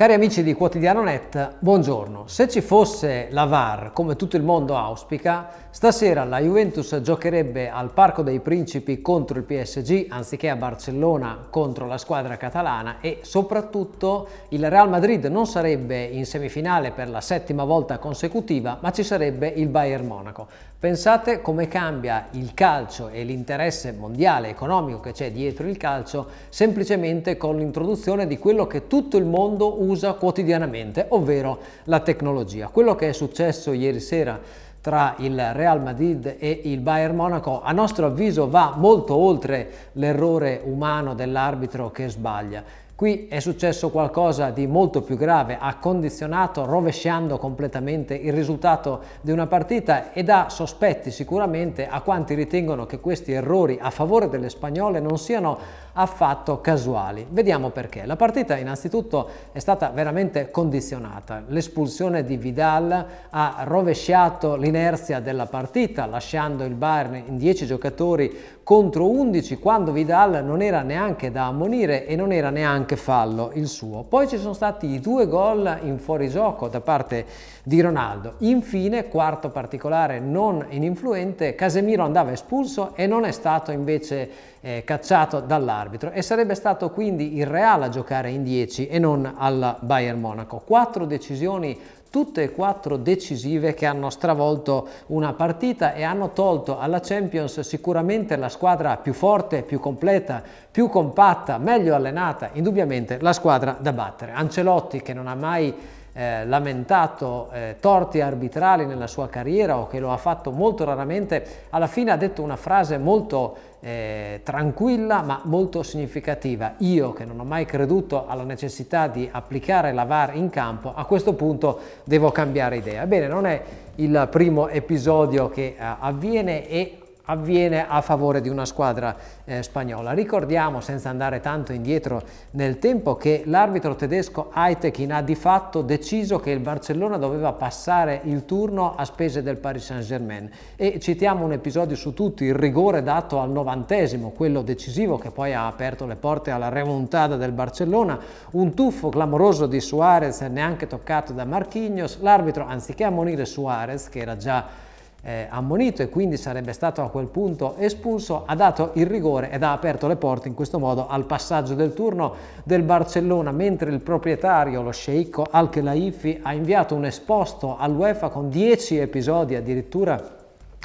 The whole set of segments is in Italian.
Cari amici di Quotidiano Net, buongiorno. Se ci fosse la VAR, come tutto il mondo auspica, stasera la Juventus giocherebbe al Parco dei Principi contro il PSG anziché a Barcellona contro la squadra catalana e soprattutto il Real Madrid non sarebbe in semifinale per la settima volta consecutiva, ma ci sarebbe il Bayern Monaco. Pensate come cambia il calcio e l'interesse mondiale economico che c'è dietro il calcio semplicemente con l'introduzione di quello che tutto il mondo usa usa quotidianamente, ovvero la tecnologia. Quello che è successo ieri sera tra il Real Madrid e il Bayern Monaco a nostro avviso va molto oltre l'errore umano dell'arbitro che sbaglia. Qui è successo qualcosa di molto più grave, ha condizionato rovesciando completamente il risultato di una partita ed ha sospetti sicuramente a quanti ritengono che questi errori a favore delle spagnole non siano affatto casuali. Vediamo perché. La partita innanzitutto è stata veramente condizionata. L'espulsione di Vidal ha rovesciato l'inerzia della partita, lasciando il Bayern in 10 giocatori contro 11 quando Vidal non era neanche da ammonire e non era neanche fallo il suo. Poi ci sono stati i due gol in fuorigioco da parte di Ronaldo. Infine, quarto particolare non ininfluente, Casemiro andava espulso e non è stato invece eh, cacciato dall'arbitro e sarebbe stato quindi il Real a giocare in 10 e non al Bayern Monaco. Quattro decisioni tutte e quattro decisive che hanno stravolto una partita e hanno tolto alla Champions sicuramente la squadra più forte, più completa, più compatta, meglio allenata, indubbiamente la squadra da battere. Ancelotti che non ha mai eh, lamentato eh, torti arbitrali nella sua carriera o che lo ha fatto molto raramente, alla fine ha detto una frase molto eh, tranquilla ma molto significativa. Io che non ho mai creduto alla necessità di applicare la VAR in campo, a questo punto devo cambiare idea. Bene, non è il primo episodio che eh, avviene e avviene a favore di una squadra eh, spagnola. Ricordiamo, senza andare tanto indietro nel tempo, che l'arbitro tedesco Aitekin ha di fatto deciso che il Barcellona doveva passare il turno a spese del Paris Saint-Germain e citiamo un episodio su tutti, il rigore dato al novantesimo, quello decisivo che poi ha aperto le porte alla remontada del Barcellona, un tuffo clamoroso di Suarez neanche toccato da Marquinhos, l'arbitro anziché ammonire Suarez, che era già eh, ammonito e quindi sarebbe stato a quel punto espulso, ha dato il rigore ed ha aperto le porte in questo modo al passaggio del turno del Barcellona, mentre il proprietario, lo sceicco Al-Khelaifi, ha inviato un esposto all'UEFA con 10 episodi addirittura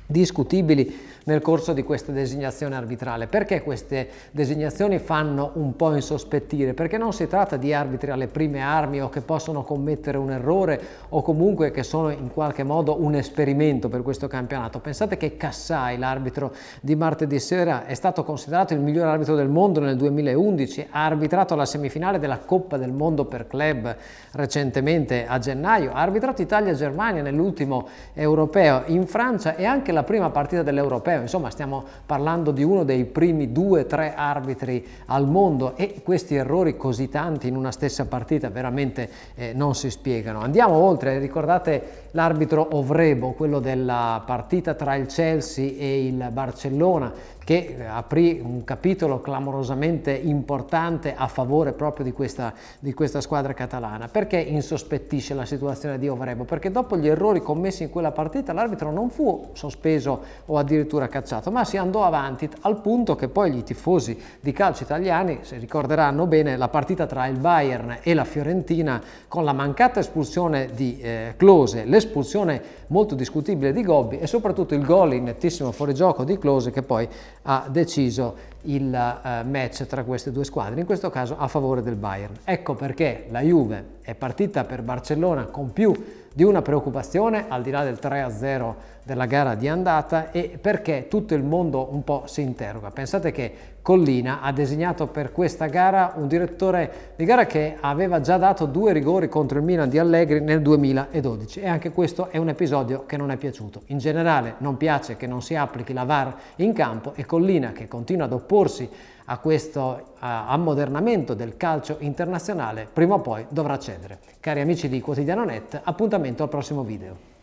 discutibili nel corso di questa designazione arbitrale. Perché queste designazioni fanno un po' insospettire? Perché non si tratta di arbitri alle prime armi o che possono commettere un errore o comunque che sono in qualche modo un esperimento per questo campionato. Pensate che Cassai, l'arbitro di martedì sera, è stato considerato il miglior arbitro del mondo nel 2011, ha arbitrato la semifinale della Coppa del Mondo per club recentemente a gennaio, ha arbitrato Italia-Germania nell'ultimo europeo in Francia e anche la prima partita dell'Europeo, insomma stiamo parlando di uno dei primi due o tre arbitri al mondo e questi errori così tanti in una stessa partita veramente eh, non si spiegano. Andiamo oltre, ricordate l'arbitro Ovrebo, quello della partita tra il Chelsea e il Barcellona, che eh, aprì un capitolo clamorosamente importante a favore proprio di questa, di questa squadra catalana. Perché insospettisce la situazione di Ovrebo? Perché dopo gli errori commessi in quella partita l'arbitro non fu sospeso o addirittura cacciato, ma si andò avanti al punto che poi gli tifosi di calcio italiani, se ricorderanno bene, la partita tra il Bayern e la Fiorentina con la mancata espulsione di eh, Close, l'espulsione molto discutibile di Gobbi e soprattutto il gol in nettissimo fuorigioco di Close che poi ha deciso il eh, match tra queste due squadre, in questo caso a favore del Bayern. Ecco perché la Juve è partita per Barcellona con più di una preoccupazione al di là del 3-0 della gara di andata e perché tutto il mondo un po' si interroga. Pensate che Collina ha designato per questa gara un direttore di gara che aveva già dato due rigori contro il Milan di Allegri nel 2012 e anche questo è un episodio che non è piaciuto. In generale non piace che non si applichi la VAR in campo e Collina che continua ad opporsi a questo ammodernamento del calcio internazionale prima o poi dovrà cedere. Cari amici di Quotidiano Net, appuntamento al prossimo video.